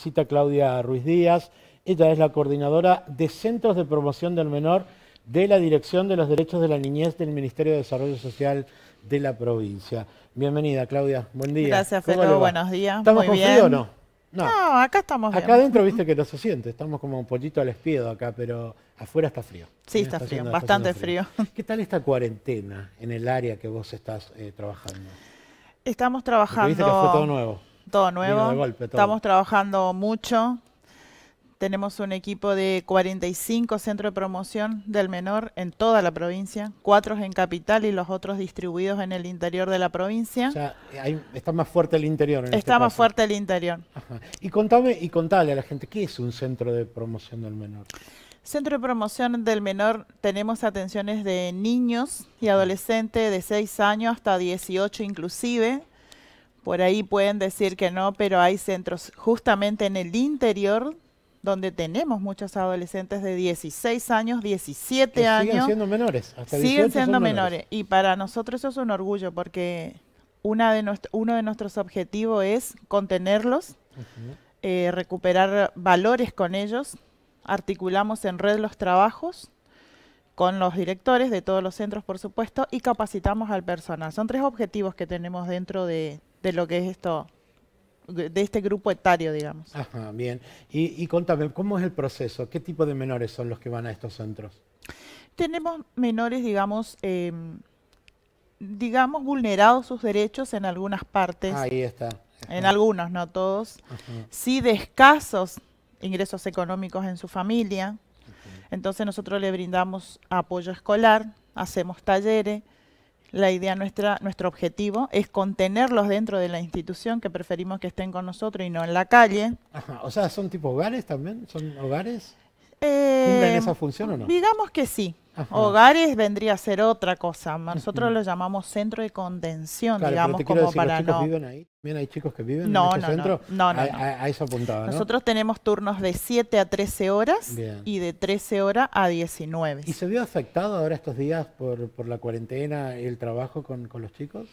cita Claudia Ruiz Díaz. Ella es la coordinadora de Centros de Promoción del Menor de la Dirección de los Derechos de la Niñez del Ministerio de Desarrollo Social de la provincia. Bienvenida, Claudia. Buen día. Gracias, Felipe. Buenos días. ¿Estamos Muy con bien. frío o no? no? acá estamos Acá adentro viste que no se siente. Estamos como un pollito al espiedo acá, pero afuera está frío. Sí, está, frío. bastante frío. ¿Qué tal esta cuarentena en el área que vos estás eh, trabajando? Estamos trabajando... viste que fue todo nuevo. Todo nuevo. Estamos trabajando mucho. Tenemos un equipo de 45 centros de promoción del menor en toda la provincia, cuatro en capital y los otros distribuidos en el interior de la provincia. O sea, está más fuerte el interior. está este más fuerte el interior. Y contame y contale a la gente qué es un centro de promoción del menor. Centro de Promoción del Menor tenemos atenciones de niños y adolescentes de 6 años hasta 18 inclusive. Por ahí pueden decir que no, pero hay centros justamente en el interior donde tenemos muchos adolescentes de 16 años, 17 años. Siguen siendo menores. Hasta siguen siendo menores. Y para nosotros eso es un orgullo porque una de nuestro, uno de nuestros objetivos es contenerlos, eh, recuperar valores con ellos. Articulamos en red los trabajos con los directores de todos los centros, por supuesto, y capacitamos al personal. Son tres objetivos que tenemos dentro de, de lo que es esto, de, este grupo etario, digamos. Ajá, bien. Y, contame, ¿cómo es el proceso? ¿Qué tipo de menores son los que van a estos centros? Tenemos menores, digamos, em, digamos, vulnerados sus derechos en algunas partes. Ahí está. En algunos, no todos. Sí, de escasos ingresos económicos en su familia. Entonces nosotros le brindamos apoyo escolar, hacemos talleres, la idea nuestra, nuestro objetivo es contenerlos dentro de la institución, que preferimos que estén con nosotros y no en la calle. O sea, ¿son tipo hogares también? ¿Son hogares? ¿Cumplen eh, esa función o no? Digamos que sí. Hogares vendría a ser otra cosa. Nosotros lo llamamos centro de contención, digamos, pero te como para no. Viven ahí? hay chicos que viven en este centro? No, no, no. eso apuntaba, Nosotros tenemos turnos de 7 a 13 horas y de 13 horas a 19. ¿Y se vio afectado ahora estos días por, por la cuarentena el trabajo con, con los chicos?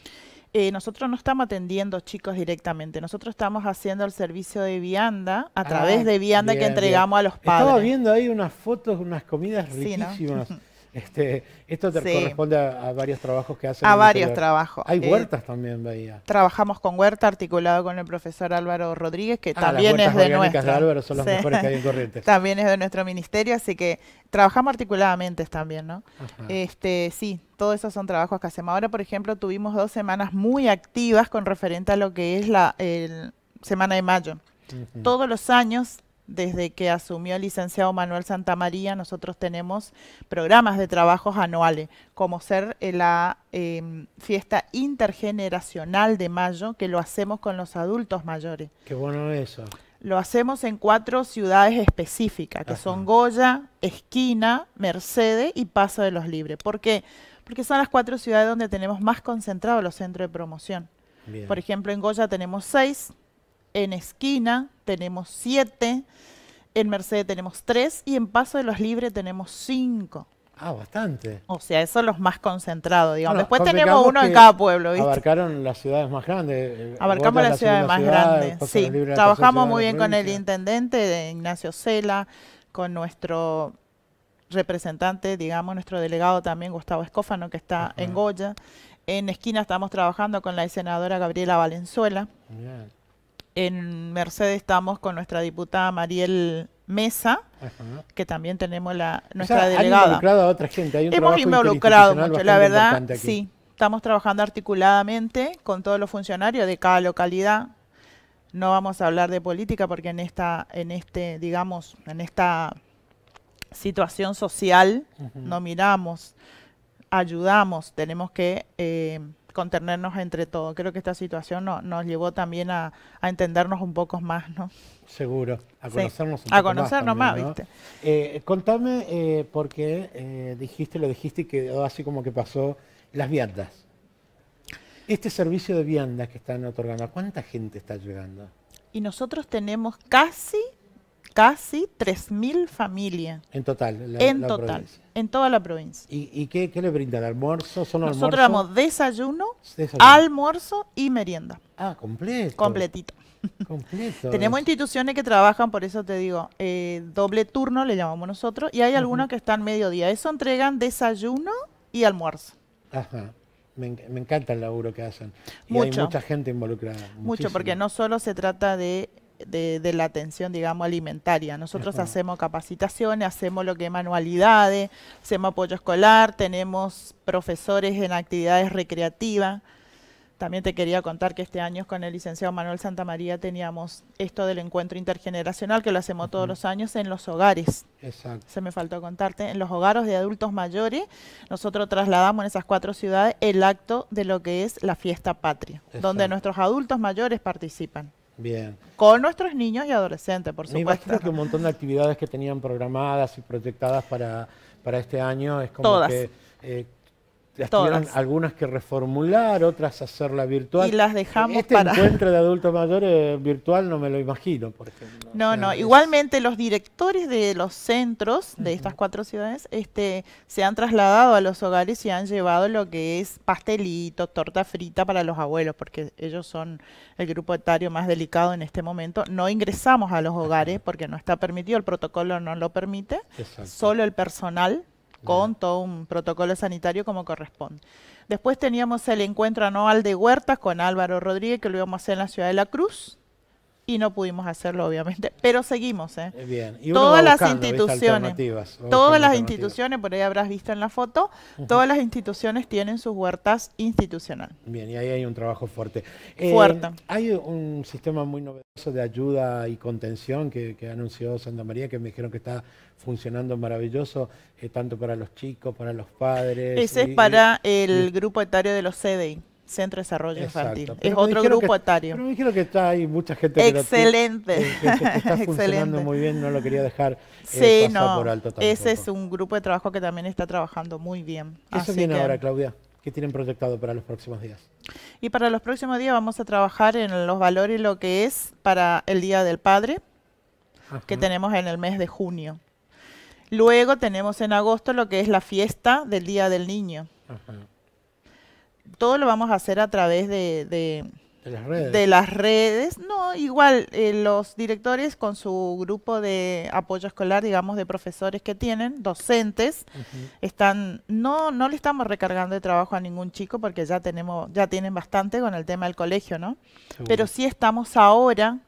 Eh, nosotros no estamos atendiendo chicos directamente, nosotros estamos haciendo el servicio de vianda a través ah, de vianda que entregamos a los padres. Estaba viendo ahí unas fotos, unas comidas riquísimas. Este, esto te corresponde a, varios trabajos que hacen. A varios trabajos. Hay eh, huertas también, veía. Trabajamos con huerta, articulado con el profesor Álvaro Rodríguez, que ah, también es de nuestro. De Álvaro son las mejores que hay en Corrientes. también es de nuestro ministerio, así que trabajamos articuladamente también, ¿no? Este, sí, todos esos son trabajos que hacemos. Ahora, por ejemplo, tuvimos dos semanas muy activas con referente a lo que es la semana de mayo. Todos los años desde que asumió el licenciado Manuel Santamaría, nosotros tenemos programas de trabajos anuales, como ser eh, la em, fiesta intergeneracional de mayo, que lo hacemos con los adultos mayores. Qué bueno eso. Lo hacemos en cuatro ciudades específicas, que son Goya, Esquina, Mercedes y Paso de los Libres. ¿Por qué? Porque son las cuatro ciudades donde tenemos más concentrados los centros de promoción. Por ejemplo, en Goya tenemos seis, en Esquina tenemos siete, en Mercedes tenemos tres y en Paso de los Libres tenemos cinco. Ah, bastante. O sea, esos son los más concentrados, digamos. Después tenemos uno en cada pueblo, ¿viste? Abarcaron las ciudades más grandes. Eh, Abarcamos las ciudades más grandes, sí. Trabajamos muy bien con el intendente Ignacio Cela, con nuestro representante, digamos, nuestro delegado también, Gustavo Escófano, que está en Goya. En Esquina estamos trabajando con la senadora Gabriela Valenzuela en Merced estamos con nuestra diputada Mariel Mesa, que también tenemos la nuestra delegada. involucrado a otra gente, hay Hemos involucrado mucho, la verdad, sí. Estamos trabajando articuladamente con todos los funcionarios de cada localidad. No vamos a hablar de política porque en esta, en este, digamos, en esta situación social no miramos, ayudamos, tenemos que eh, contenernos entre todos. Creo que esta situación nos llevó también a, entendernos un poco más, ¿no? Seguro, a conocernos un poco más. a conocernos más, viste. Eh, contame, eh, porque eh, dijiste, lo dijiste y quedó así como que pasó, las viandas. Este servicio de viandas que están otorgando, cuánta gente está llegando? Y nosotros tenemos casi casi 3.000 familias. En total. en En toda la provincia. ¿Y, qué, le le brindan? ¿Almuerzo? ¿Son Nosotros damos desayuno, almuerzo y merienda. Ah, completo. Completito. Eh. Tenemos instituciones que trabajan, por eso te digo, eh, doble turno le llamamos nosotros, y hay algunos que están mediodía. Eso entregan desayuno y almuerzo. Ajá. Me, encanta el laburo que hacen. hay mucha gente involucrada. Mucho, porque no solo se trata de de, la atención, digamos, alimentaria. Nosotros hacemos capacitaciones, hacemos lo que es manualidades, hacemos apoyo escolar, tenemos profesores en actividades recreativas. También te quería contar que este año con el licenciado Manuel Santa María teníamos esto del encuentro intergeneracional que lo hacemos todos los años en los hogares. Exacto. Se me faltó contarte, en los hogares de adultos mayores, nosotros trasladamos en esas cuatro ciudades el acto de lo que es la fiesta patria, donde nuestros adultos mayores participan. Bien. Con nuestros niños y adolescentes, por supuesto. Me imagino que un montón de actividades que tenían programadas y proyectadas para, para este año es como que eh, las algunas que reformular, otras hacerla virtual. Y las dejamos este encuentro de adultos mayores virtual no me lo imagino, No, no, Igualmente los directores de los centros de estas cuatro ciudades este, se han trasladado a los hogares y han llevado lo que es pastelito, torta frita para los abuelos, porque ellos son el grupo etario más delicado en este momento. No ingresamos a los hogares porque no está permitido, el protocolo no lo permite. Solo el personal con todo un protocolo sanitario como corresponde. Después teníamos el encuentro anual de huertas con Álvaro Rodríguez, que lo íbamos a hacer en la ciudad de La Cruz, y no pudimos hacerlo, obviamente, pero seguimos. ¿eh? todas las instituciones, todas las instituciones, por ahí habrás visto en la foto, todas las instituciones tienen sus huertas institucionales. Bien, y ahí hay un trabajo fuerte. Eh, fuerte. hay un sistema muy novedoso de ayuda y contención que, anunció Santa María, que me dijeron que está funcionando maravilloso, eh, tanto para los chicos, para los padres. Ese es para el grupo etario de los CDI. Centro de Desarrollo Infantil. es otro grupo etario. me dijeron que está ahí mucha gente. Excelente. está funcionando muy bien, no lo quería dejar eh, pasar por alto Ese es un grupo de trabajo que también está trabajando muy bien. ¿Qué se viene ahora, Claudia? ¿Qué tienen proyectado para los próximos días? Y para los próximos días vamos a trabajar en los valores, lo que es para el Día del Padre, que tenemos en el mes de junio. Luego tenemos en agosto lo que es la fiesta del Día del Niño. Ajá todo lo vamos a hacer a través de, de, las, redes. No, igual eh, los directores con su grupo de apoyo escolar, digamos, de profesores que tienen, docentes, están, no, no le estamos recargando de trabajo a ningún chico porque ya tenemos, ya tienen bastante con el tema del colegio, ¿no? Pero sí estamos ahora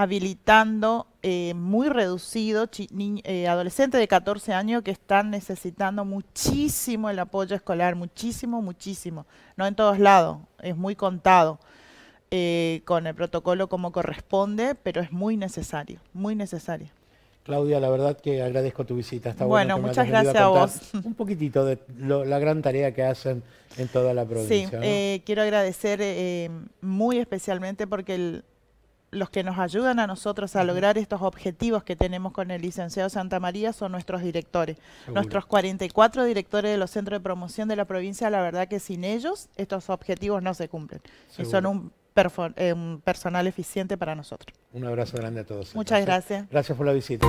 habilitando eh, muy reducido eh, adolescentes de 14 años que están necesitando muchísimo el apoyo escolar, muchísimo, muchísimo. No en todos lados, es muy contado eh, con el protocolo como corresponde, pero es muy necesario, muy necesario. Claudia, la verdad que agradezco tu visita. Está bueno, bueno muchas gracias a, vos. Un poquitito de la gran tarea que hacen en toda la provincia. Sí, quiero agradecer muy especialmente porque el, los que nos ayudan a nosotros a lograr estos objetivos que tenemos con el licenciado Santa María son nuestros directores. Nuestros 44 directores de los centros de promoción de la provincia, la verdad que sin ellos estos objetivos no se cumplen. Y son eh, un, personal eficiente para nosotros. Un abrazo grande a todos. Muchas Gracias, gracias por la visita.